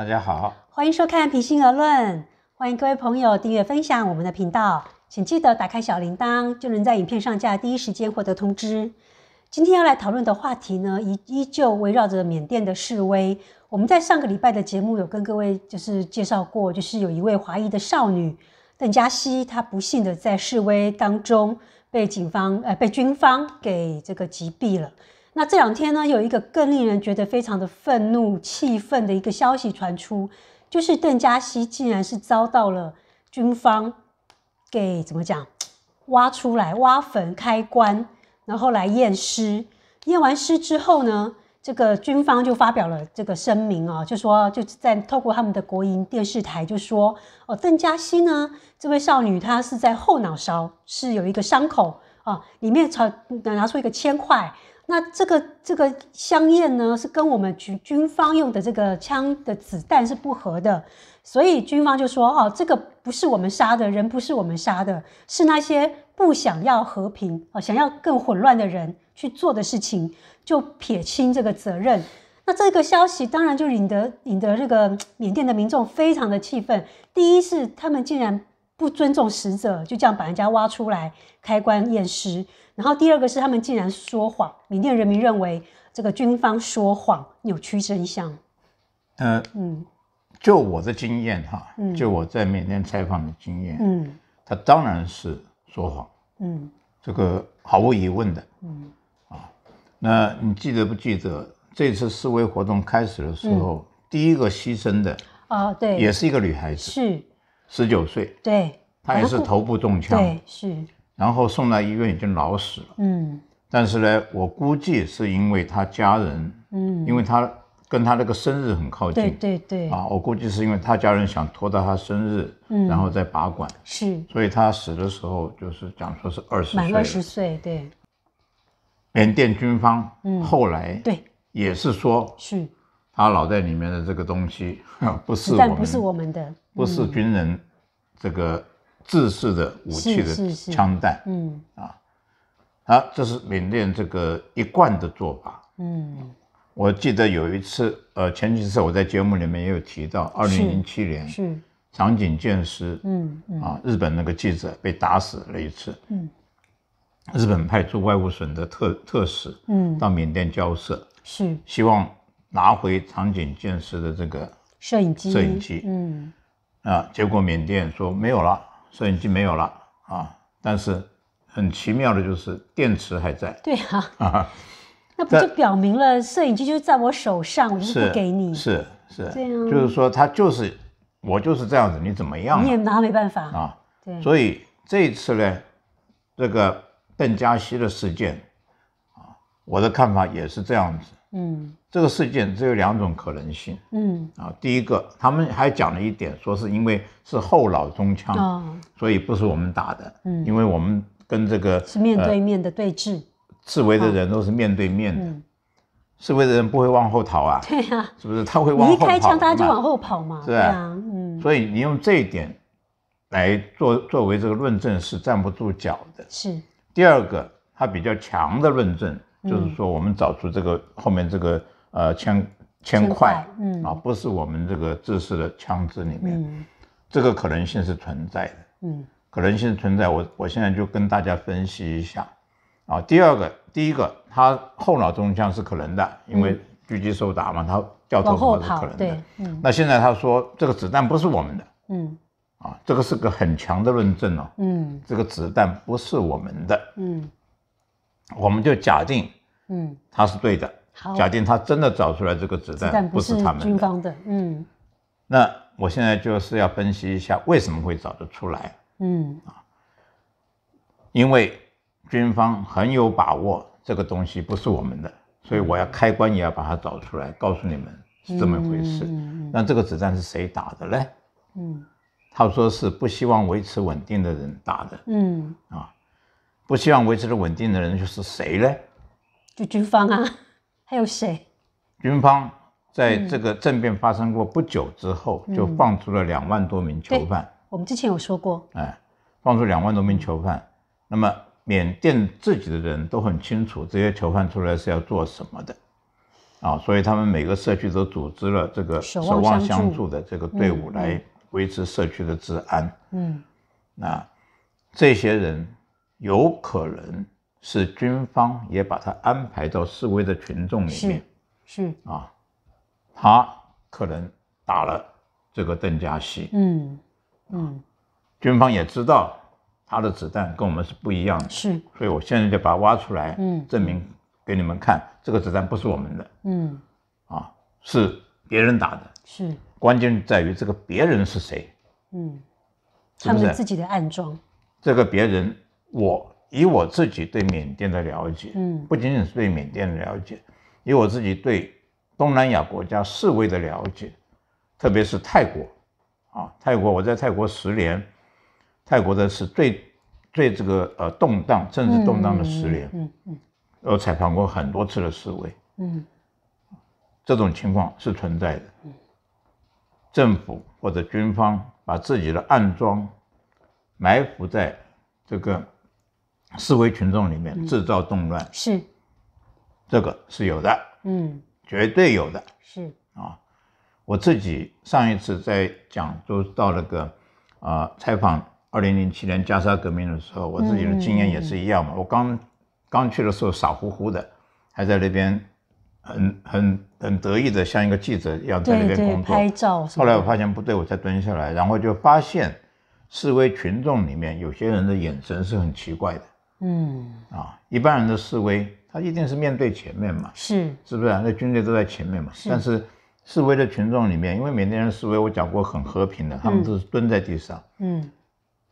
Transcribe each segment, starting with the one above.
大家好，欢迎收看《平心而论》，欢迎各位朋友订阅分享我们的频道，请记得打开小铃铛，就能在影片上架第一时间获得通知。今天要来讨论的话题呢，依依旧围绕着缅甸的示威。我们在上个礼拜的节目有跟各位就是介绍过，就是有一位华裔的少女邓佳希，她不幸的在示威当中被警方呃被军方给这个击毙了。那这两天呢，有一个更令人觉得非常的愤怒、气愤的一个消息传出，就是邓嘉希竟然是遭到了军方给怎么讲挖出来、挖坟开棺，然后来验尸。验完尸之后呢，这个军方就发表了这个声明啊，就说就在透过他们的国营电视台就说，哦，邓嘉希呢这位少女她是在后脑勺是有一个伤口啊，里面朝拿出一个铅块。那这个这个香焰呢，是跟我们军军方用的这个枪的子弹是不合的，所以军方就说哦，这个不是我们杀的人，不是我们杀的，是那些不想要和平、哦想要更混乱的人去做的事情，就撇清这个责任。那这个消息当然就引得引得这个缅甸的民众非常的气愤。第一是他们竟然。不尊重死者，就这样把人家挖出来开棺验尸。然后第二个是他们竟然说谎，缅甸人民认为这个军方说谎，扭曲真相。嗯嗯，就我的经验哈，就我在缅甸采访的经验，嗯，他当然是说谎，嗯，这个毫无疑问的，嗯啊，那你记得不记得这次示威活动开始的时候，第一个牺牲的啊，对，也是一个女孩子，是。十九岁，对，他也是头部中枪，对，是，然后送到医院已经老死了，嗯，但是呢，我估计是因为他家人，嗯，因为他跟他那个生日很靠近，对对对，啊，我估计是因为他家人想拖到他生日，嗯，然后再拔管，是，所以他死的时候就是讲说是二十满二十岁，对，缅甸军方，嗯，后来对，也是说，是。他脑袋里面的这个东西，不是我们，不是我们的，不是军人这个制式的武器的枪弹，嗯啊，好，这是缅甸这个一贯的做法，嗯，我记得有一次，呃，前几次我在节目里面也有提到，二零零七年是长井健司，嗯啊，日本那个记者被打死了一次，嗯，日本派出外务省的特特使，嗯，到缅甸交涉，是希望。拿回场景建设的这个摄影机，摄影机，嗯，啊，结果缅甸说没有了，摄影机没有了啊，但是很奇妙的就是电池还在。对啊，啊，那不就表明了摄影机就在我手上，我就是不给你，是是，这样，就是说他就是我就是这样子，你怎么样，你也拿没办法啊。所以这一次呢，这个邓加西的事件啊，我的看法也是这样子。嗯，这个事件只有两种可能性。嗯，啊，第一个，他们还讲了一点，说是因为是后脑中枪，所以不是我们打的。嗯，因为我们跟这个是面对面的对峙，刺猬的人都是面对面的，自卫的人不会往后逃啊。对呀，是不是？他会往后跑，大家就往后跑嘛。是啊，嗯，所以你用这一点来作作为这个论证是站不住脚的。是。第二个，他比较强的论证。就是说，我们找出这个后面这个呃铅铅块啊，不是我们这个制式的枪支里面，这个可能性是存在的。嗯，可能性存在，我我现在就跟大家分析一下。啊，第二个，第一个，他后脑中枪是可能的，因为狙击手打嘛，他掉头嘛是可能的。嗯。那现在他说这个子弹不是我们的。嗯。啊，这个是个很强的论证哦。嗯。这个子弹不是我们的。嗯。我们就假定，嗯，他是对的。好，假定他真的找出来这个子弹不是军方的，嗯，那我现在就是要分析一下为什么会找得出来，嗯啊，因为军方很有把握这个东西不是我们的，所以我要开关也要把它找出来，告诉你们是这么回事。那这个子弹是谁打的嘞？嗯，他说是不希望维持稳定的人打的，嗯啊。不希望维持的稳定的人又是谁呢？就军方啊，还有谁？军方在这个政变发生过不久之后，就放出了两万多名囚犯。我们之前有说过，哎，放出两万多名囚犯。那么缅甸自己的人都很清楚，这些囚犯出来是要做什么的啊？所以他们每个社区都组织了这个守望相助的这个队伍来维持社区的治安。嗯，那这些人。有可能是军方也把他安排到示威的群众里面，是啊，他可能打了这个邓家西，嗯嗯，军方也知道他的子弹跟我们是不一样的，是，所以我现在就把挖出来，嗯，证明给你们看，这个子弹不是我们的，嗯，啊，是别人打的，是，关键在于这个别人是谁，嗯，他们自己的暗桩，这个别人。我以我自己对缅甸的了解，嗯，不仅仅是对缅甸的了解，以我自己对东南亚国家示威的了解，特别是泰国，啊，泰国我在泰国十年，泰国的是最最这个呃动荡，政治动荡的十年，嗯嗯，我采访过很多次的示威，嗯，这种情况是存在的，政府或者军方把自己的暗桩埋伏在这个。示威群众里面制造动乱是，这个是有的，嗯，绝对有的是啊。我自己上一次在讲，就是到那个啊采访二零零七年加沙革命的时候，我自己的经验也是一样嘛。我刚刚去的时候傻乎乎的，还在那边很很很得意的像一个记者一样在那边工作拍照。后来我发现不对，我才蹲下来，然后就发现示威群众里面有些人的眼神是很奇怪的。嗯啊，一般人的示威，他一定是面对前面嘛，是是不是啊？那军队都在前面嘛。但是示威的群众里面，因为缅甸人示威，我讲过很和平的，他们都是蹲在地上。嗯，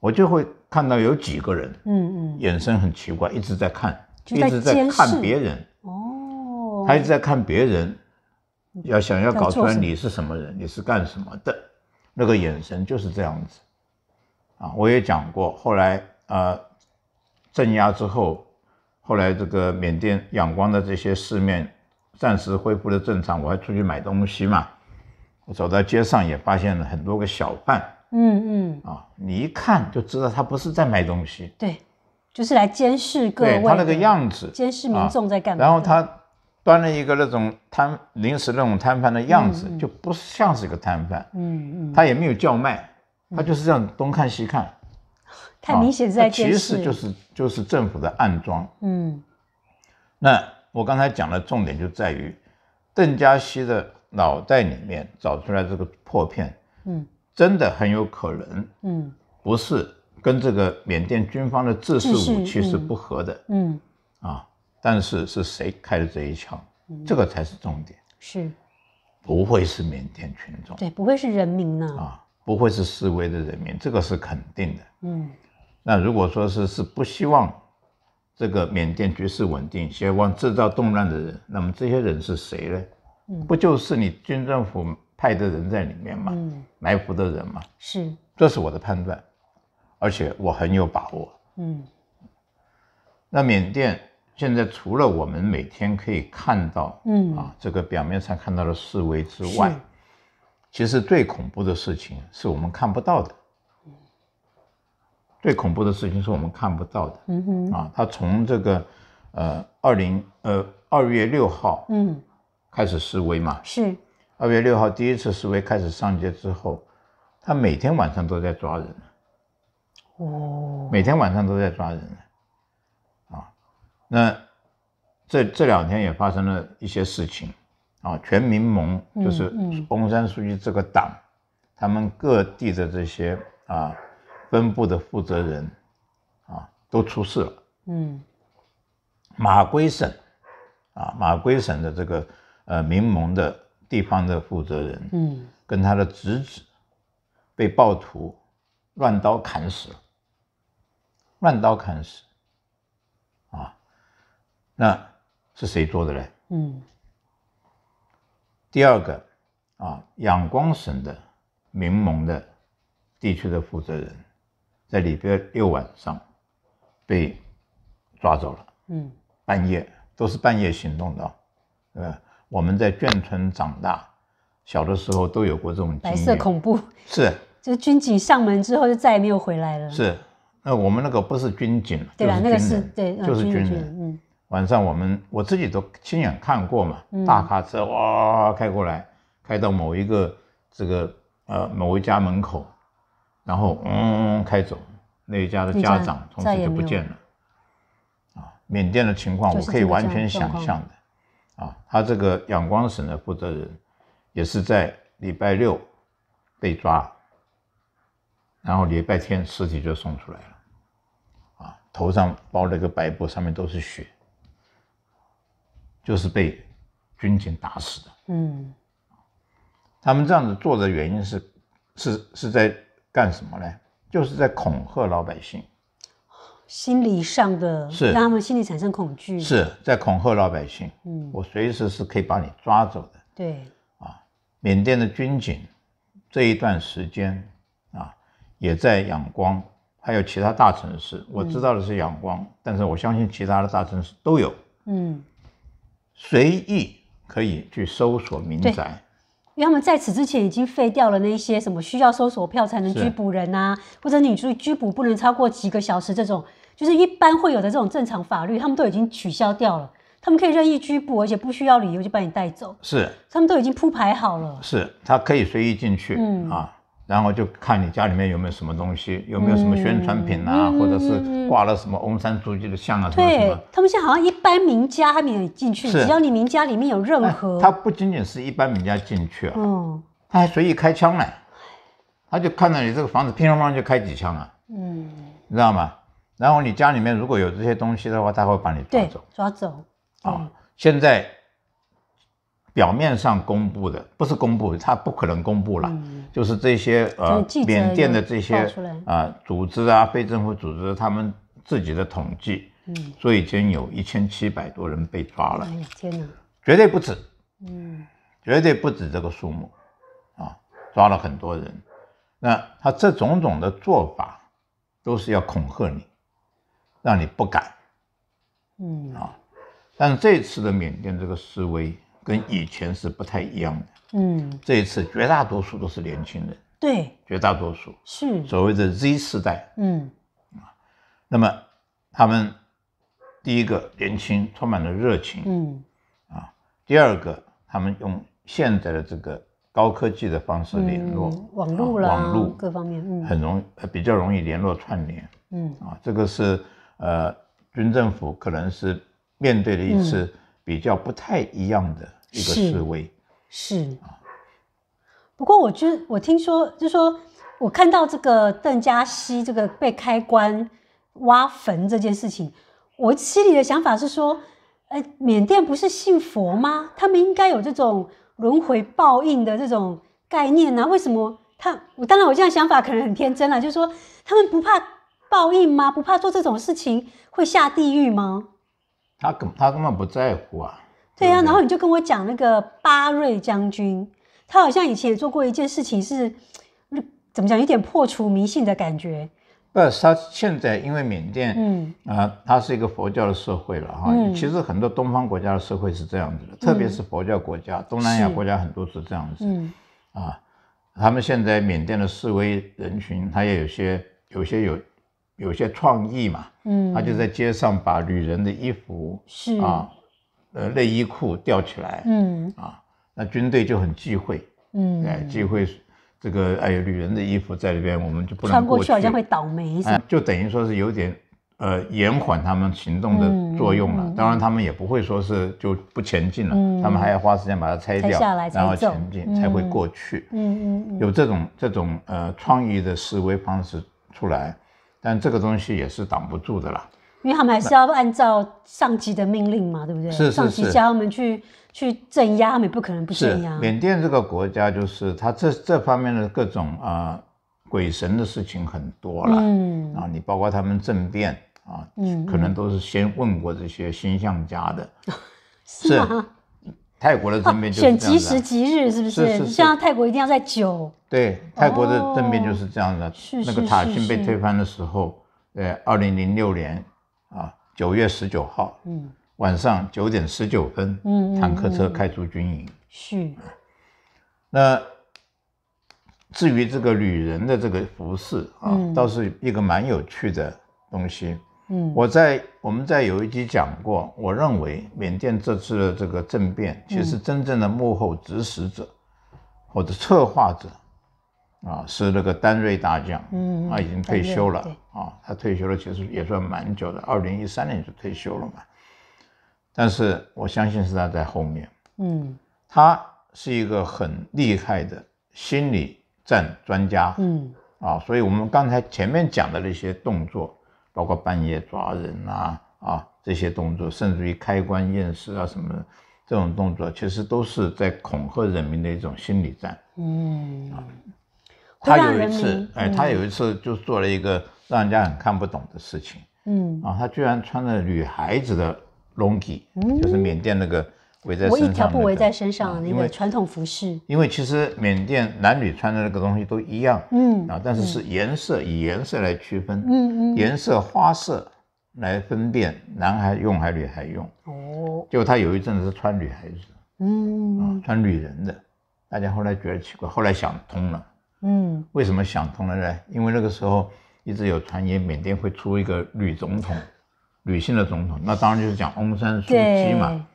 我就会看到有几个人，嗯嗯，眼神很奇怪，一直在看，一直在看别人。哦，他一直在看别人，要想要搞出来你是什么人，你是干什么的，那个眼神就是这样子。啊，我也讲过，后来呃。镇压之后，后来这个缅甸仰光的这些市面暂时恢复了正常，我还出去买东西嘛。我走到街上也发现了很多个小贩，嗯嗯，啊，你一看就知道他不是在买东西，对，就是来监视各位，他那个样子，监视民众在干嘛？然后他端了一个那种摊临时那种摊贩的样子，就不像是一个摊贩，嗯嗯，他也没有叫卖，他就是这样东看西看。明显在监视，其实就是就是政府的暗装。嗯，那我刚才讲的重点就在于，邓家西的脑袋里面找出来这个破片，嗯，真的很有可能，嗯，不是跟这个缅甸军方的制式武器是不合的，嗯，啊，但是是谁开了这一枪，这个才是重点。是，不会是缅甸群众，对，不会是人民呢，啊，不会是示威的人民，这个是肯定的，嗯。那如果说是是不希望这个缅甸局势稳定，希望制造动乱的人，那么这些人是谁呢？不就是你军政府派的人在里面吗？嗯，埋伏的人吗？是，这是我的判断，而且我很有把握。嗯，那缅甸现在除了我们每天可以看到，嗯啊，这个表面上看到的示威之外，其实最恐怖的事情是我们看不到的。最恐怖的事情是我们看不到的。嗯哼。啊，他从这个，呃，二零呃二月六号，嗯，开始示威嘛。是。二月六号第一次示威开始上街之后，他每天晚上都在抓人。哦。每天晚上都在抓人。啊，那这这两天也发生了一些事情。啊，全民盟就是翁山书记这个党，他们各地的这些啊。分部的负责人，啊，都出事了。嗯，马圭省，啊，马圭省的这个呃民盟的地方的负责人，嗯，跟他的侄子被暴徒乱刀砍死了，乱刀砍死，啊，那是谁做的嘞？嗯，第二个，啊，仰光省的民盟的地区的负责人。在礼拜六晚上，被抓走了。嗯，半夜都是半夜行动的啊。呃，我们在眷村长大，小的时候都有过这种经历。白色恐怖是，就是军警上门之后就再也没有回来了。是，那我们那个不是军警，对啊，那个是，对，就是军人。晚上我们我自己都亲眼看过嘛，大卡车哇开过来，开到某一个这个呃某一家门口。然后，嗯，开走，那一家的家长从此就不见了。啊，缅甸的情况我可以完全想象的。啊，他这个仰光省的负责人也是在礼拜六被抓，然后礼拜天尸体就送出来了。啊，头上包了个白布，上面都是血，就是被军警打死的。嗯，他们这样子做的原因是，是是在。干什么呢？就是在恐吓老百姓，心理上的，是让他们心理产生恐惧，是在恐吓老百姓。嗯，我随时是可以把你抓走的。对，啊，缅甸的军警这一段时间啊，也在仰光，还有其他大城市，我知道的是仰光，但是我相信其他的大城市都有。嗯，随意可以去搜索民宅。因为他们在此之前已经废掉了那些什么需要搜索票才能拘捕人啊，或者你去拘捕不能超过几个小时这种，就是一般会有的这种正常法律，他们都已经取消掉了。他们可以任意拘捕，而且不需要理由就把你带走。是，他们都已经铺排好了。是，他可以随意进去。嗯啊。然后就看你家里面有没有什么东西，有没有什么宣传品啊，或者是挂了什么翁山书记的像啊什么什么。他们现在好像一般名家还没有进去，只要你名家里面有任何，他不仅仅是一般名家进去啊，他还随意开枪呢，他就看到你这个房子，乒乓乓就开几枪啊，嗯，你知道吗？然后你家里面如果有这些东西的话，他会把你抓走，抓走。啊，现在。表面上公布的不是公布，他不可能公布了，就是这些呃缅甸的这些啊组织啊非政府组织他们自己的统计，嗯，说已经有一千七百多人被抓了，哎呀天哪，绝对不止，嗯，绝对不止这个数目，啊抓了很多人，那他这种种的做法都是要恐吓你，让你不敢，嗯啊，但是这次的缅甸这个示威。跟以前是不太一样的，嗯，这一次绝大多数都是年轻人，对，绝大多数是所谓的 Z 世代，嗯，啊，那么他们第一个年轻，充满了热情，嗯，啊，第二个他们用现在的这个高科技的方式联络，网络，网络各方面，嗯，很容呃比较容易联络串联，嗯，啊，这个是呃军政府可能是面对的一次比较不太一样的。一个示威是，不过我觉得我听说，就说我看到这个邓家熙这个被开棺挖坟这件事情，我心里的想法是说，呃，缅甸不是信佛吗？他们应该有这种轮回报应的这种概念啊？为什么他？我当然我这样想法可能很天真了，就是说他们不怕报应吗？不怕做这种事情会下地狱吗？他根他根本不在乎啊。对呀，然后你就跟我讲那个巴瑞将军，他好像以前也做过一件事情，是，怎么讲，有点破除迷信的感觉。呃，他现在因为缅甸，嗯，啊，他是一个佛教的社会了哈。嗯。其实很多东方国家的社会是这样子的，特别是佛教国家、东南亚国家很多是这样子。嗯。啊，他们现在缅甸的示威人群，他也有些、有些有、有些创意嘛。嗯。他就在街上把女人的衣服是啊。呃，内衣裤吊起来，嗯，啊，那军队就很忌讳，嗯，哎，忌讳这个哎，女人的衣服在里边，我们就不能穿过去，好像会倒霉，哎、就等于说是有点呃，延缓他们行动的作用了。当然，他们也不会说是就不前进了，他们还要花时间把它拆掉，然后前进才会过去。嗯嗯，有这种这种呃创意的思维方式出来，但这个东西也是挡不住的啦。因为他们还是要按照上级的命令嘛，对不对？上级叫他们去去镇压，他们不可能不镇压。缅甸这个国家就是他这这方面的各种啊鬼神的事情很多了。嗯啊，你包括他们政变啊，可能都是先问过这些星象家的，是吗？泰国的政变选吉时吉日是不是？像泰国一定要在九？对，泰国的政变就是这样的。是那个塔信被推翻的时候，呃，二零零六年。啊，九月十九号，嗯，晚上九点十九分，嗯，坦克车开出军营，是。那至于这个旅人的这个服饰啊，倒是一个蛮有趣的东西。嗯，我在我们在有一集讲过，我认为缅甸这次的这个政变，其实真正的幕后指使者或者策划者。啊，是那个丹瑞大将，嗯，啊，已经退休了，啊，他退休了，其实也算蛮久的，二零一三年就退休了嘛。但是我相信是他在后面，嗯，他是一个很厉害的心理战专家，嗯，啊，所以我们刚才前面讲的那些动作，包括半夜抓人呐，啊，这些动作，甚至于开棺验尸啊什么，这种动作，其实都是在恐吓人民的一种心理战，嗯，啊。他有一次，哎，他有一次就做了一个让人家很看不懂的事情，嗯，啊，他居然穿着女孩子的龙吉，嗯，就是缅甸那个围在，我一条不围在身上，因为传统服饰，因为其实缅甸男女穿的那个东西都一样，嗯，啊，但是是颜色以颜色来区分，嗯嗯，颜色花色来分辨男孩用还是女孩用，哦，就他有一阵子是穿女孩子，嗯，啊，穿女人的，大家后来觉得奇怪，后来想通了。嗯，为什么想通了呢？因为那个时候一直有传言缅甸会出一个女总统，女性的总统，那当然就是讲翁山苏姬嘛。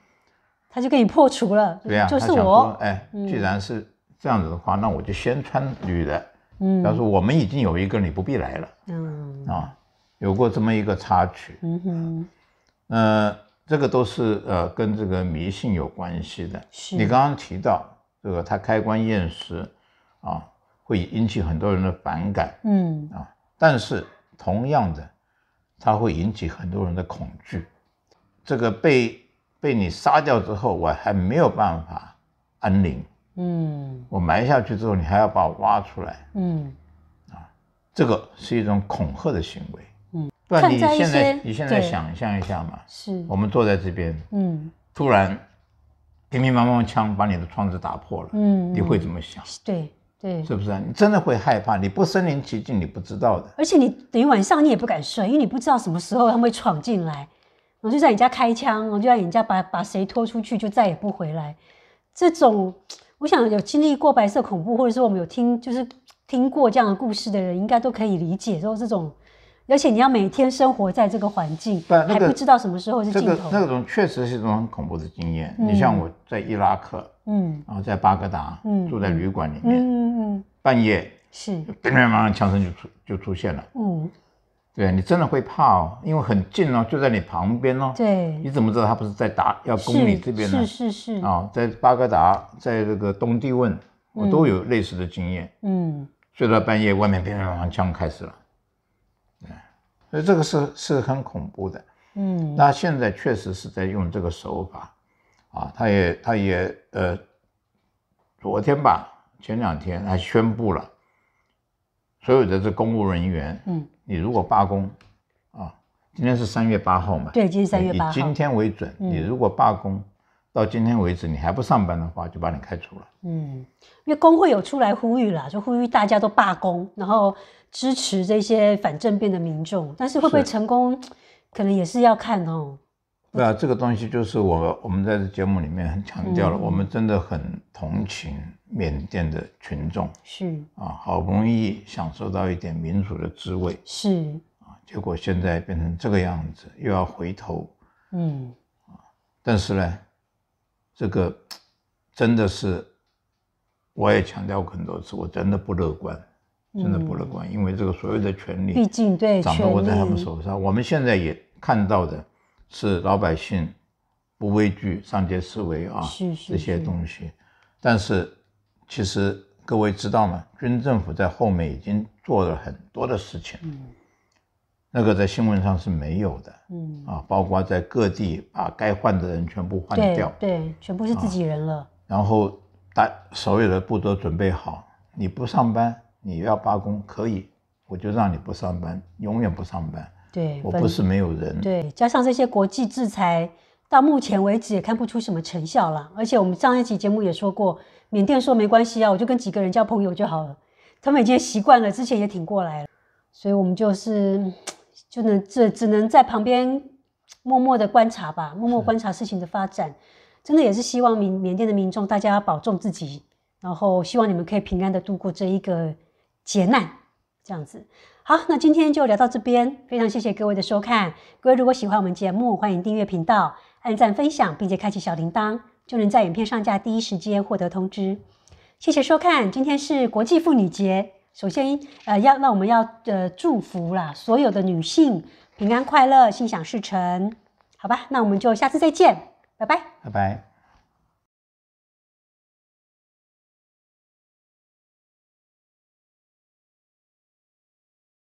他就给你破除了。对呀，就是我。哎，既然是这样子的话，那我就先穿女的。嗯，他说我们已经有一个，你不必来了。嗯，啊，有过这么一个插曲。嗯哼，呃，这个都是呃跟这个迷信有关系的。是，你刚刚提到这个他开棺验尸，啊。会引起很多人的反感，嗯啊，但是同样的，它会引起很多人的恐惧。这个被被你杀掉之后，我还没有办法安宁，嗯，我埋下去之后，你还要把我挖出来，嗯啊，这个是一种恐吓的行为，嗯。但你现在你现在想象一下嘛，是，我们坐在这边，嗯，突然，乒乒乓乓枪把你的窗子打破了，嗯，你会怎么想？对。对，是不是啊？你真的会害怕，你不身临其境，你不知道的。而且你等于晚上你也不敢睡，因为你不知道什么时候他们会闯进来，我就在你家开枪，我就在你家把把谁拖出去就再也不回来。这种，我想有经历过白色恐怖，或者说我们有听就是听过这样的故事的人，应该都可以理解。然后这种，而且你要每天生活在这个环境，对，还不知道什么时候是尽头。这个那种确实是一种很恐怖的经验。你像我在伊拉克。嗯，然后在巴格达，嗯，住在旅馆里面，嗯半夜是乒乓乓枪声就出就出现了。嗯，对，你真的会怕哦，因为很近哦，就在你旁边哦。对，你怎么知道他不是在打要攻你这边呢？是是是。啊，在巴格达，在这个东帝汶，我都有类似的经验。嗯，睡到半夜，外面乒乓乓枪开始了。对，所以这个是是很恐怖的。嗯，那现在确实是在用这个手法。啊，他也，他也，呃，昨天吧，前两天还宣布了，所有的这公务人员，嗯，你如果罢工，啊，今天是三月八号嘛？对，今天三月八号。今天为准，你如果罢工到今天为止你还不上班的话，就把你开除了。嗯，因为工会有出来呼吁了，就呼吁大家都罢工，然后支持这些反政变的民众，但是会不会成功，可能也是要看哦。对啊，这个东西就是我我们在这节目里面很强调了，我们真的很同情缅甸的群众，是啊，好不容易享受到一点民主的滋味，是啊，结果现在变成这个样子，又要回头，嗯，啊，但是呢，这个真的是，我也强调过很多次，我真的不乐观，真的不乐观，因为这个所有的权利，毕竟对掌握在他们手上，我们现在也看到的。是老百姓不畏惧上街示威啊，这些东西。但是其实各位知道吗？军政府在后面已经做了很多的事情，那个在新闻上是没有的。嗯啊，包括在各地把该换的人全部换掉，对，全部是自己人了。然后把所有的布都准备好，你不上班，你要罢工可以，我就让你不上班，永远不上班。对，我不是没有人。对，加上这些国际制裁，到目前为止也看不出什么成效了。而且我们上一期节目也说过，缅甸说没关系啊，我就跟几个人交朋友就好了。他们已经习惯了，之前也挺过来了。所以我们就是，就能只只能在旁边默默的观察吧，默默观察事情的发展。真的也是希望缅缅甸的民众大家保重自己，然后希望你们可以平安的度过这一个劫难，这样子。好，那今天就聊到这边，非常谢谢各位的收看。各位如果喜欢我们节目，欢迎订阅频道、按赞、分享，并且开启小铃铛，就能在影片上架第一时间获得通知。谢谢收看，今天是国际妇女节，首先呃要那我们要呃祝福啦，所有的女性平安快乐、心想事成，好吧？那我们就下次再见，拜拜，拜拜。